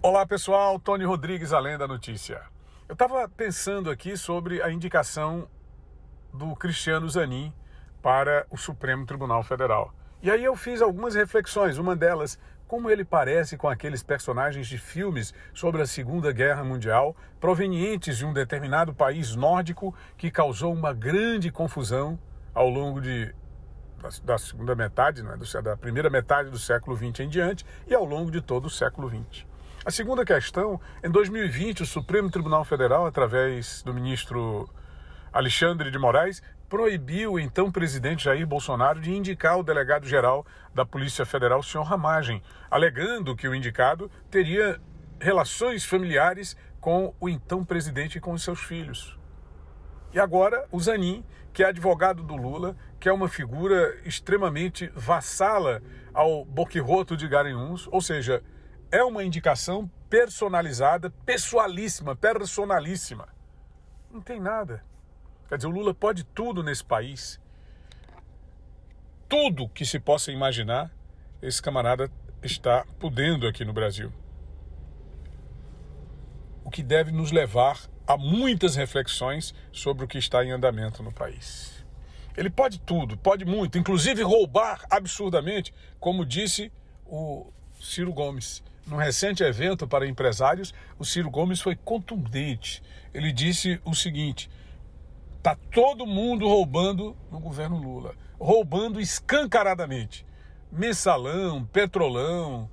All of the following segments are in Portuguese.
Olá pessoal, Tony Rodrigues, Além da Notícia. Eu estava pensando aqui sobre a indicação do Cristiano Zanin para o Supremo Tribunal Federal. E aí eu fiz algumas reflexões, uma delas, como ele parece com aqueles personagens de filmes sobre a Segunda Guerra Mundial, provenientes de um determinado país nórdico que causou uma grande confusão ao longo de da, segunda metade, é? Do da primeira metade do século XX em diante e ao longo de todo o século XX. A segunda questão, em 2020, o Supremo Tribunal Federal, através do ministro Alexandre de Moraes, proibiu o então presidente Jair Bolsonaro de indicar o delegado-geral da Polícia Federal, o senhor Ramagem, alegando que o indicado teria relações familiares com o então presidente e com os seus filhos. E agora o Zanin, que é advogado do Lula, que é uma figura extremamente vassala ao boquirroto de Garanhuns, ou seja, é uma indicação personalizada, pessoalíssima, personalíssima. Não tem nada. Quer dizer, o Lula pode tudo nesse país. Tudo que se possa imaginar, esse camarada está podendo aqui no Brasil. O que deve nos levar a muitas reflexões sobre o que está em andamento no país. Ele pode tudo, pode muito, inclusive roubar absurdamente, como disse o Ciro Gomes. Num recente evento para empresários, o Ciro Gomes foi contundente. Ele disse o seguinte: tá todo mundo roubando no governo Lula, roubando escancaradamente. Mensalão, petrolão,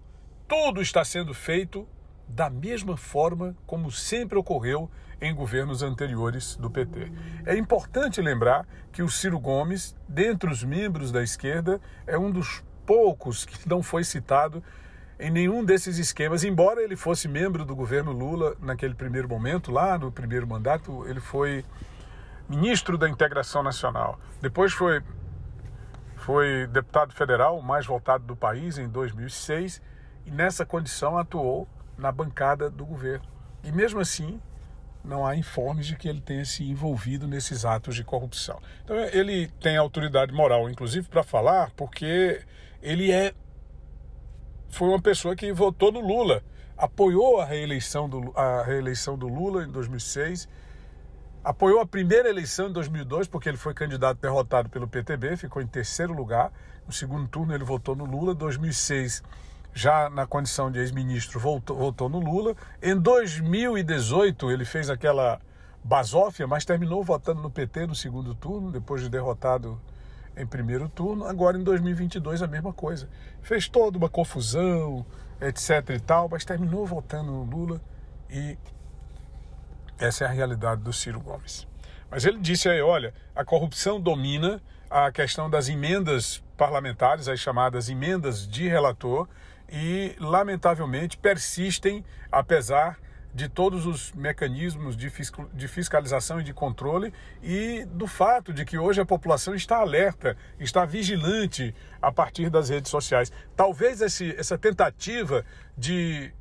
tudo está sendo feito da mesma forma como sempre ocorreu em governos anteriores do PT. É importante lembrar que o Ciro Gomes, dentre os membros da esquerda, é um dos poucos que não foi citado em nenhum desses esquemas, embora ele fosse membro do governo Lula naquele primeiro momento, lá no primeiro mandato, ele foi ministro da Integração Nacional. Depois foi, foi deputado federal, mais voltado do país, em 2006, e nessa condição atuou na bancada do governo. E mesmo assim, não há informes de que ele tenha se envolvido nesses atos de corrupção. Então, ele tem autoridade moral, inclusive, para falar, porque ele é foi uma pessoa que votou no Lula, apoiou a reeleição do, a reeleição do Lula em 2006, apoiou a primeira eleição em 2002, porque ele foi candidato derrotado pelo PTB, ficou em terceiro lugar. No segundo turno, ele votou no Lula. Em 2006, já na condição de ex-ministro, votou, votou no Lula. Em 2018, ele fez aquela basófia, mas terminou votando no PT no segundo turno, depois de derrotado em primeiro turno, agora em 2022 a mesma coisa. Fez toda uma confusão, etc e tal, mas terminou votando no Lula e essa é a realidade do Ciro Gomes. Mas ele disse aí, olha, a corrupção domina a questão das emendas parlamentares, as chamadas emendas de relator, e lamentavelmente persistem apesar de todos os mecanismos de, fisco, de fiscalização e de controle e do fato de que hoje a população está alerta, está vigilante a partir das redes sociais. Talvez esse, essa tentativa de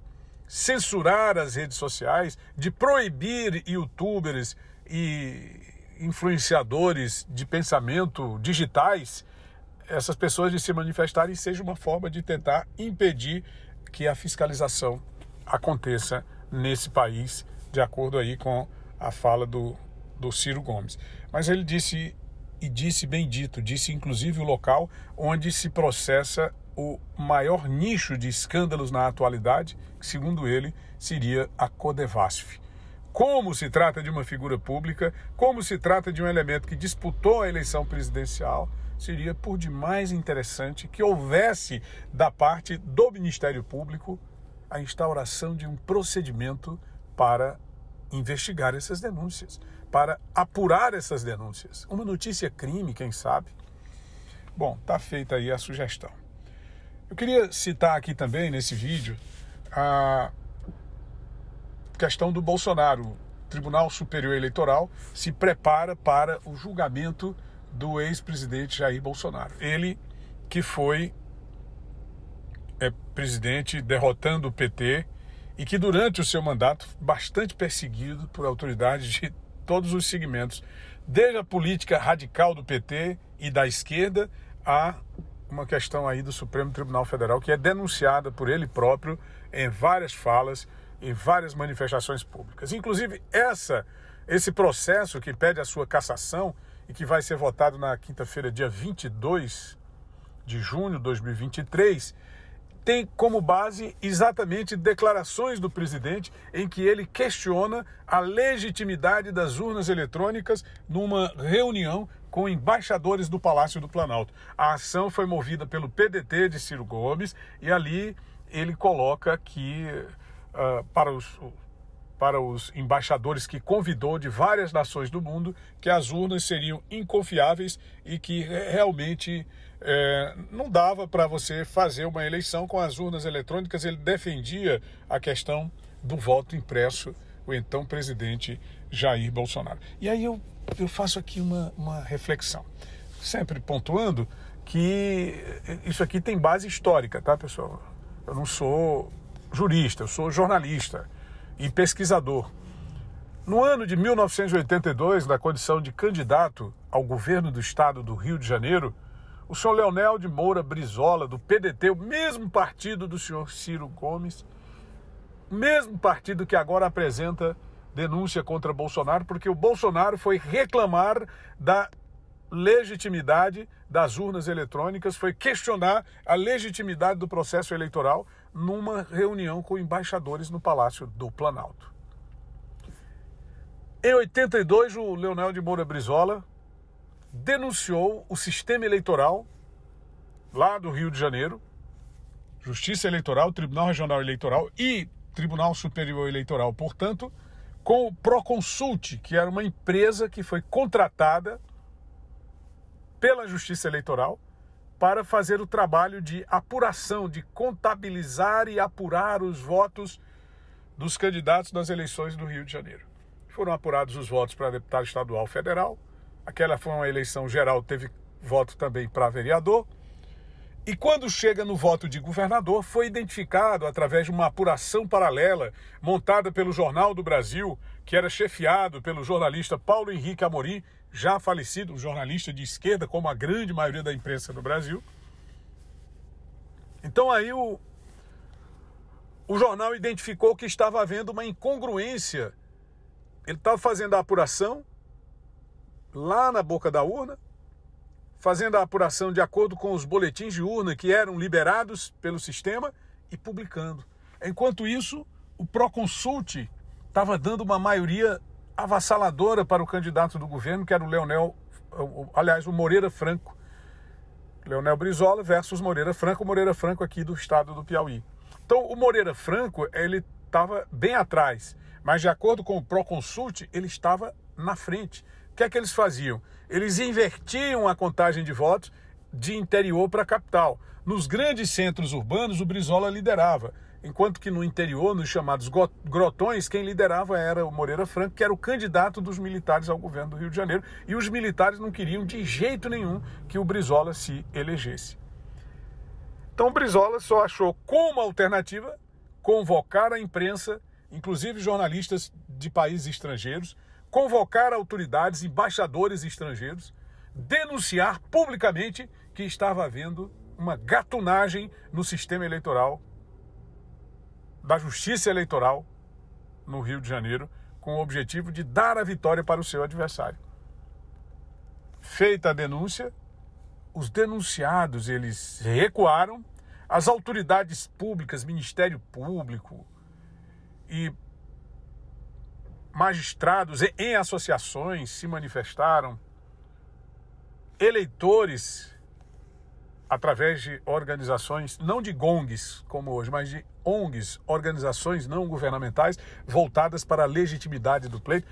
censurar as redes sociais, de proibir youtubers e influenciadores de pensamento digitais, essas pessoas de se manifestarem seja uma forma de tentar impedir que a fiscalização aconteça nesse país, de acordo aí com a fala do, do Ciro Gomes. Mas ele disse, e disse bem dito, disse inclusive o local onde se processa o maior nicho de escândalos na atualidade, que segundo ele seria a Codevasf. Como se trata de uma figura pública, como se trata de um elemento que disputou a eleição presidencial, seria por demais interessante que houvesse da parte do Ministério Público a instauração de um procedimento para investigar essas denúncias, para apurar essas denúncias. Uma notícia crime, quem sabe? Bom, está feita aí a sugestão. Eu queria citar aqui também nesse vídeo a questão do Bolsonaro. O Tribunal Superior Eleitoral se prepara para o julgamento do ex-presidente Jair Bolsonaro. Ele que foi presidente derrotando o PT e que durante o seu mandato bastante perseguido por autoridades de todos os segmentos, desde a política radical do PT e da esquerda a uma questão aí do Supremo Tribunal Federal que é denunciada por ele próprio em várias falas em várias manifestações públicas. Inclusive essa esse processo que pede a sua cassação e que vai ser votado na quinta-feira, dia 22 de junho de 2023, tem como base exatamente declarações do presidente em que ele questiona a legitimidade das urnas eletrônicas numa reunião com embaixadores do Palácio do Planalto. A ação foi movida pelo PDT de Ciro Gomes e ali ele coloca que uh, para os para os embaixadores que convidou de várias nações do mundo que as urnas seriam inconfiáveis e que realmente é, não dava para você fazer uma eleição com as urnas eletrônicas. Ele defendia a questão do voto impresso, o então presidente Jair Bolsonaro. E aí eu, eu faço aqui uma, uma reflexão, sempre pontuando que isso aqui tem base histórica, tá, pessoal? Eu não sou jurista, eu sou jornalista e pesquisador. No ano de 1982, na condição de candidato ao governo do estado do Rio de Janeiro, o senhor Leonel de Moura Brizola, do PDT, o mesmo partido do senhor Ciro Gomes, mesmo partido que agora apresenta denúncia contra Bolsonaro, porque o Bolsonaro foi reclamar da legitimidade das urnas eletrônicas, foi questionar a legitimidade do processo eleitoral numa reunião com embaixadores no Palácio do Planalto. Em 82, o Leonel de Moura Brizola denunciou o sistema eleitoral lá do Rio de Janeiro, Justiça Eleitoral, Tribunal Regional Eleitoral e Tribunal Superior Eleitoral, portanto, com o Proconsult, que era uma empresa que foi contratada pela Justiça Eleitoral para fazer o trabalho de apuração, de contabilizar e apurar os votos dos candidatos nas eleições do Rio de Janeiro. Foram apurados os votos para deputado estadual federal, aquela foi uma eleição geral, teve voto também para vereador. E quando chega no voto de governador, foi identificado através de uma apuração paralela montada pelo Jornal do Brasil, que era chefiado pelo jornalista Paulo Henrique Amorim, já falecido, um jornalista de esquerda, como a grande maioria da imprensa do Brasil. Então aí o, o jornal identificou que estava havendo uma incongruência. Ele estava fazendo a apuração lá na boca da urna, fazendo a apuração de acordo com os boletins de urna que eram liberados pelo sistema e publicando. Enquanto isso, o Proconsult estava dando uma maioria avassaladora para o candidato do governo, que era o Leonel, aliás, o Moreira Franco. Leonel Brizola versus Moreira Franco, Moreira Franco aqui do estado do Piauí. Então, o Moreira Franco, ele estava bem atrás, mas de acordo com o Proconsult, ele estava na frente. O que é que eles faziam? Eles invertiam a contagem de votos de interior para a capital. Nos grandes centros urbanos, o Brizola liderava, enquanto que no interior, nos chamados grotões, quem liderava era o Moreira Franco, que era o candidato dos militares ao governo do Rio de Janeiro, e os militares não queriam de jeito nenhum que o Brizola se elegesse. Então o Brizola só achou como alternativa convocar a imprensa, inclusive jornalistas de países estrangeiros, convocar autoridades, embaixadores estrangeiros, denunciar publicamente que estava havendo uma gatunagem no sistema eleitoral, da justiça eleitoral no Rio de Janeiro, com o objetivo de dar a vitória para o seu adversário. Feita a denúncia, os denunciados eles recuaram, as autoridades públicas, Ministério Público e magistrados em associações se manifestaram, eleitores, através de organizações, não de gongs como hoje, mas de ONGs, organizações não governamentais voltadas para a legitimidade do pleito.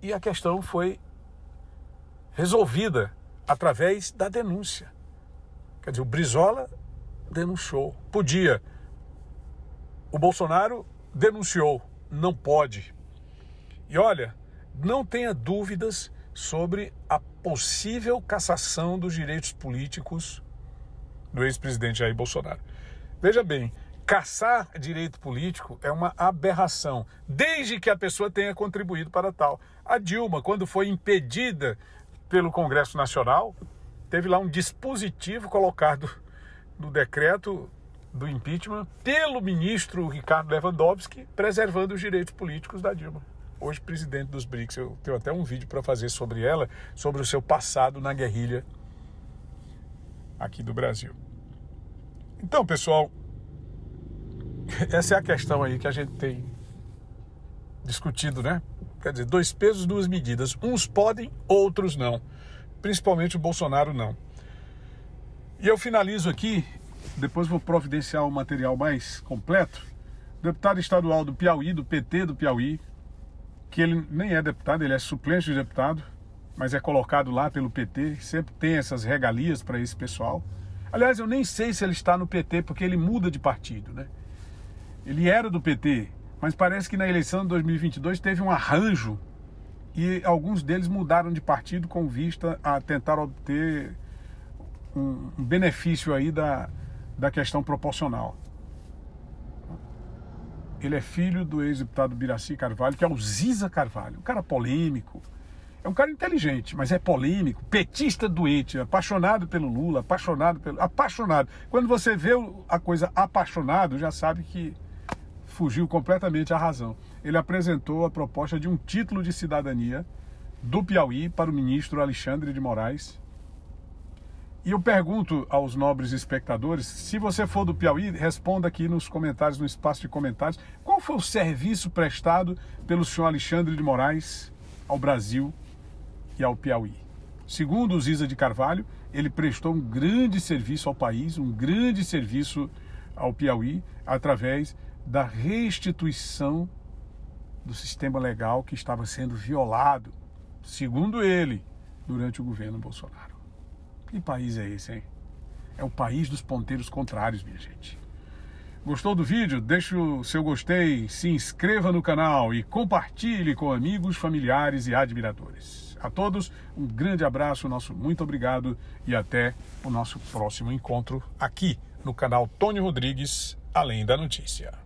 E a questão foi resolvida através da denúncia. Quer dizer, o Brizola denunciou. Podia. O Bolsonaro denunciou. Não pode, e olha, não tenha dúvidas sobre a possível cassação dos direitos políticos do ex-presidente Jair Bolsonaro. Veja bem, caçar direito político é uma aberração, desde que a pessoa tenha contribuído para tal. A Dilma, quando foi impedida pelo Congresso Nacional, teve lá um dispositivo colocado no decreto do impeachment pelo ministro Ricardo Lewandowski, preservando os direitos políticos da Dilma hoje presidente dos BRICS. Eu tenho até um vídeo para fazer sobre ela, sobre o seu passado na guerrilha aqui do Brasil. Então, pessoal, essa é a questão aí que a gente tem discutido, né? Quer dizer, dois pesos, duas medidas. Uns podem, outros não. Principalmente o Bolsonaro não. E eu finalizo aqui, depois vou providenciar o um material mais completo. Deputado estadual do Piauí, do PT do Piauí, que ele nem é deputado, ele é suplente de deputado, mas é colocado lá pelo PT, sempre tem essas regalias para esse pessoal. Aliás, eu nem sei se ele está no PT, porque ele muda de partido, né? Ele era do PT, mas parece que na eleição de 2022 teve um arranjo e alguns deles mudaram de partido com vista a tentar obter um benefício aí da, da questão proporcional. Ele é filho do ex-deputado Biraci Carvalho, que é o Ziza Carvalho. Um cara polêmico. É um cara inteligente, mas é polêmico, petista doente, apaixonado pelo Lula, apaixonado pelo. apaixonado. Quando você vê a coisa apaixonado, já sabe que fugiu completamente à razão. Ele apresentou a proposta de um título de cidadania do Piauí para o ministro Alexandre de Moraes, e eu pergunto aos nobres espectadores, se você for do Piauí, responda aqui nos comentários, no espaço de comentários, qual foi o serviço prestado pelo senhor Alexandre de Moraes ao Brasil e ao Piauí? Segundo o Ziza de Carvalho, ele prestou um grande serviço ao país, um grande serviço ao Piauí, através da restituição do sistema legal que estava sendo violado, segundo ele, durante o governo Bolsonaro. Que país é esse, hein? É o país dos ponteiros contrários, minha gente. Gostou do vídeo? Deixe o seu gostei, se inscreva no canal e compartilhe com amigos, familiares e admiradores. A todos, um grande abraço, nosso muito obrigado e até o nosso próximo encontro aqui no canal Tony Rodrigues, Além da Notícia.